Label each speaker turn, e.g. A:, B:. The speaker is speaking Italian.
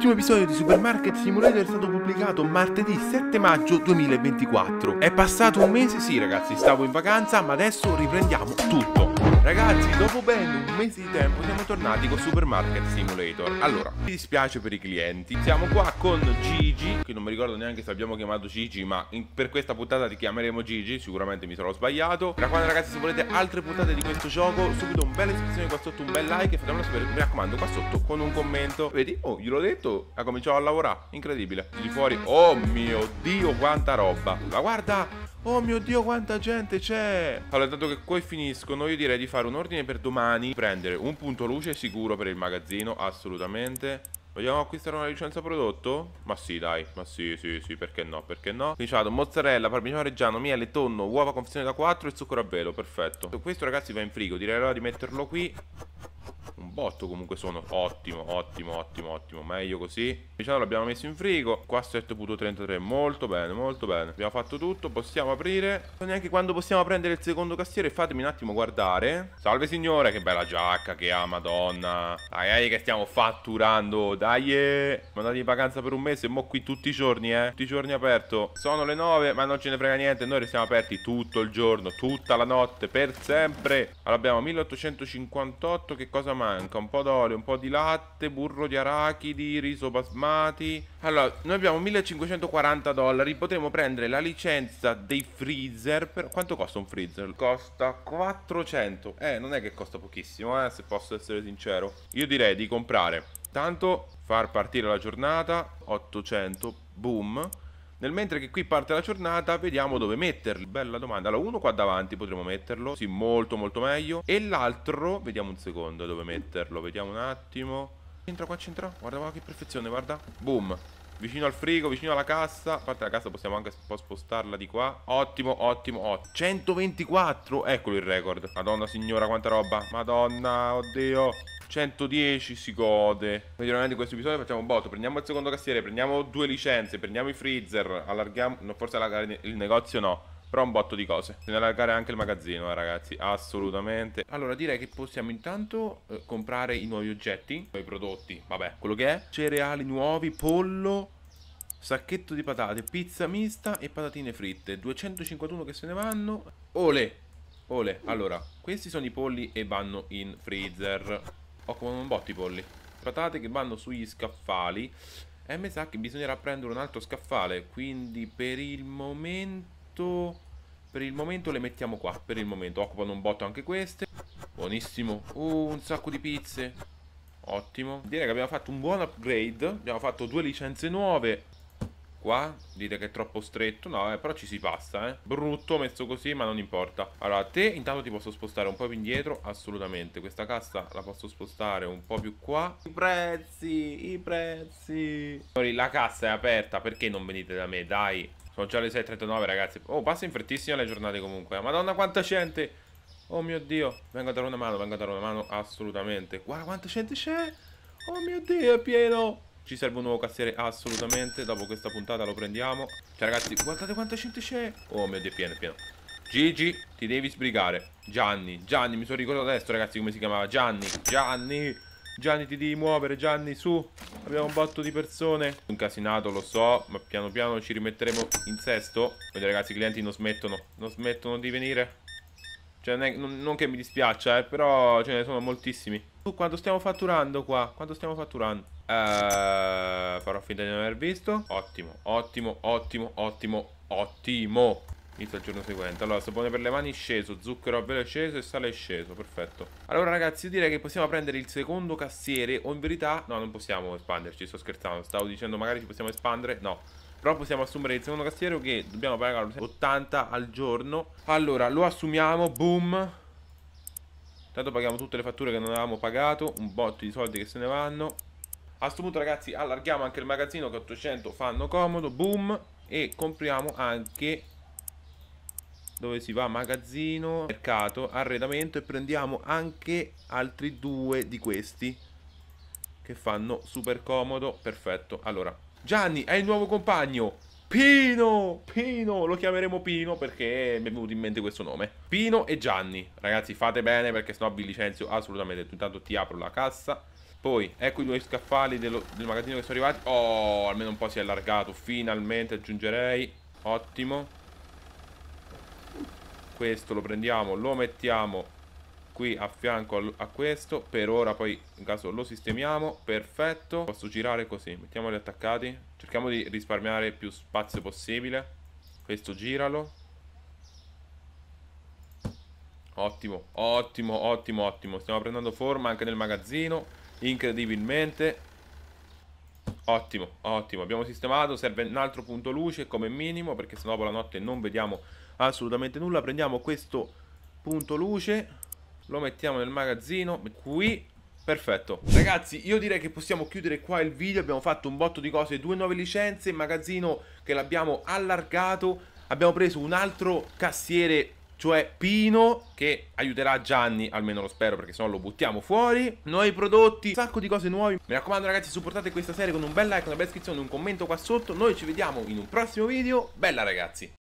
A: L'ultimo episodio di Supermarket Simulator è stato pubblicato martedì 7 maggio 2024. È passato un mese, sì ragazzi, stavo in vacanza, ma adesso riprendiamo tutto. Ragazzi, dopo ben mese di tempo siamo tornati con Supermarket Simulator. Allora, mi dispiace per i clienti. Siamo qua con Gigi, che non mi ricordo neanche se abbiamo chiamato Gigi, ma in, per questa puntata ti chiameremo Gigi, sicuramente mi sarò sbagliato. Da quando ragazzi se volete altre puntate di questo gioco, subito un bel iscrizione qua sotto, un bel like e fatemelo sapere, mi raccomando, qua sotto con un commento. Vedi? Oh, gliel'ho detto, ha cominciato a lavorare, incredibile. Di fuori, oh mio Dio, quanta roba. Ma guarda, Oh mio dio, quanta gente c'è! Allora, dato che qui finiscono, io direi di fare un ordine per domani. Prendere un punto luce sicuro per il magazzino, assolutamente. Vogliamo acquistare una licenza prodotto? Ma sì, dai, ma sì, sì, sì, perché no, perché no? Diciamo, mozzarella, parmigiano reggiano, miele, tonno, uova confezione da 4 e zucchero a velo, perfetto. Questo ragazzi va in frigo, direi allora di metterlo qui botto comunque sono ottimo, ottimo, ottimo, ottimo, meglio così. Diciamo l'abbiamo messo in frigo, qua 7.33, molto bene, molto bene. Abbiamo fatto tutto, possiamo aprire. Non so neanche quando possiamo prendere il secondo cassiere, fatemi un attimo guardare. Salve signore, che bella giacca che ha, madonna. Dai, dai che stiamo fatturando, dai. Eh. Siamo andati in vacanza per un mese e mo qui tutti i giorni, eh. Tutti i giorni aperto. Sono le 9, ma non ce ne frega niente, noi restiamo aperti tutto il giorno, tutta la notte, per sempre. Allora abbiamo 1858, che cosa manca? bianca, un po' d'olio, un po' di latte, burro di arachidi, riso basmati. Allora, noi abbiamo 1540 dollari, potremmo prendere la licenza dei freezer. Per... Quanto costa un freezer? Costa 400. Eh, non è che costa pochissimo, eh, se posso essere sincero. Io direi di comprare. Tanto far partire la giornata, 800, boom nel mentre che qui parte la giornata, vediamo dove metterli. Bella domanda. Allora, uno qua davanti potremmo metterlo. Sì, molto molto meglio. E l'altro, vediamo un secondo dove metterlo. Vediamo un attimo. C'entra qua, c'entra. Guarda qua che perfezione, guarda. Boom. Vicino al frigo, vicino alla cassa. A parte la cassa possiamo anche spostarla di qua. Ottimo, ottimo, ottimo. 124. Eccolo il record. Madonna signora, quanta roba. Madonna, oddio. 110 si gode. Quindi veramente questo episodio facciamo un botto. Prendiamo il secondo cassiere, prendiamo due licenze, prendiamo i freezer, allarghiamo... No, forse allargare il negozio no. Però un botto di cose. Bisogna allargare anche il magazzino, eh, ragazzi. Assolutamente. Allora, direi che possiamo intanto eh, comprare i nuovi oggetti, nuovi prodotti, vabbè, quello che è. Cereali nuovi, pollo, sacchetto di patate, pizza mista e patatine fritte. 251 che se ne vanno. Ole! Ole, allora, questi sono i polli e vanno in freezer occupano un botto i polli. Patate che vanno sugli scaffali. E mi sa che bisognerà prendere un altro scaffale. Quindi per il momento... Per il momento le mettiamo qua. Per il momento occupano un botto anche queste. Buonissimo. Uh, un sacco di pizze. Ottimo. Direi che abbiamo fatto un buon upgrade. Abbiamo fatto due licenze nuove. Qua dite che è troppo stretto No eh, però ci si passa eh Brutto messo così ma non importa Allora te intanto ti posso spostare un po' più indietro Assolutamente Questa cassa la posso spostare un po' più qua I prezzi I prezzi Signori la cassa è aperta Perché non venite da me dai Sono già le 6.39 ragazzi Oh passa in frettissima le giornate comunque eh. Madonna quanta gente Oh mio dio, vengo a dare una mano, vengo a dare una mano assolutamente. Guarda quanta gente c'è! Oh mio dio, è pieno! Ci serve un nuovo cassiere assolutamente. Dopo questa puntata lo prendiamo. Cioè, ragazzi, guardate quanta gente c'è. Oh mio Dio, è pieno, è pieno. Gigi, ti devi sbrigare. Gianni, Gianni, mi sono ricordato adesso, ragazzi, come si chiamava. Gianni, Gianni, Gianni, ti devi muovere, Gianni, su. Abbiamo un botto di persone. Incasinato, lo so, ma piano piano ci rimetteremo in sesto. Vedi ragazzi, i clienti non smettono, non smettono di venire. Cioè, non, è, non, non, che mi dispiaccia, eh, però ce ne sono moltissimi. Tu quanto stiamo fatturando qua? Quanto stiamo fatturando? Uh, farò finta di non aver visto. Ottimo, ottimo, ottimo, ottimo, ottimo. Inizio il giorno seguente. Allora, sapone per le mani è sceso, zucchero a velo è sceso e sale è sceso. Perfetto. Allora, ragazzi, io direi che possiamo prendere il secondo cassiere. O in verità, no, non possiamo espanderci. Sto scherzando. Stavo dicendo, magari ci possiamo espandere. No. Però possiamo assumere il secondo cassiero che dobbiamo pagare 80 al giorno Allora lo assumiamo, boom Intanto paghiamo tutte le fatture che non avevamo pagato Un botto di soldi che se ne vanno A questo punto ragazzi allarghiamo anche il magazzino che 800 fanno comodo, boom E compriamo anche dove si va magazzino, mercato, arredamento e prendiamo anche altri due di questi che fanno super comodo, perfetto, allora Gianni è il nuovo compagno. Pino, Pino, lo chiameremo Pino perché mi è venuto in mente questo nome. Pino e Gianni, ragazzi fate bene perché sennò vi licenzio assolutamente. Intanto ti apro la cassa. Poi, ecco i due scaffali dello, del magazzino che sono arrivati. Oh, almeno un po' si è allargato, finalmente aggiungerei. Ottimo. Questo lo prendiamo, lo mettiamo qui a fianco a questo Per ora poi in caso lo sistemiamo Perfetto Posso girare così Mettiamoli attaccati Cerchiamo di risparmiare più spazio possibile Questo giralo Ottimo, ottimo, ottimo, ottimo Stiamo prendendo forma anche nel magazzino Incredibilmente Ottimo, ottimo Abbiamo sistemato Serve un altro punto luce come minimo Perché se no dopo la notte non vediamo assolutamente nulla Prendiamo questo punto luce lo mettiamo nel magazzino qui Perfetto. Ragazzi, io direi che possiamo chiudere qua il video. Abbiamo fatto un botto di cose, due nuove licenze, magazzino che l'abbiamo allargato. Abbiamo preso un altro cassiere, cioè Pino, che aiuterà Gianni, almeno lo spero, perché sennò lo buttiamo fuori. Nuovi prodotti, un sacco di cose nuove. Mi raccomando ragazzi, supportate questa serie con un bel like, una bella iscrizione, un commento qua sotto. Noi ci vediamo in un prossimo video. Bella ragazzi!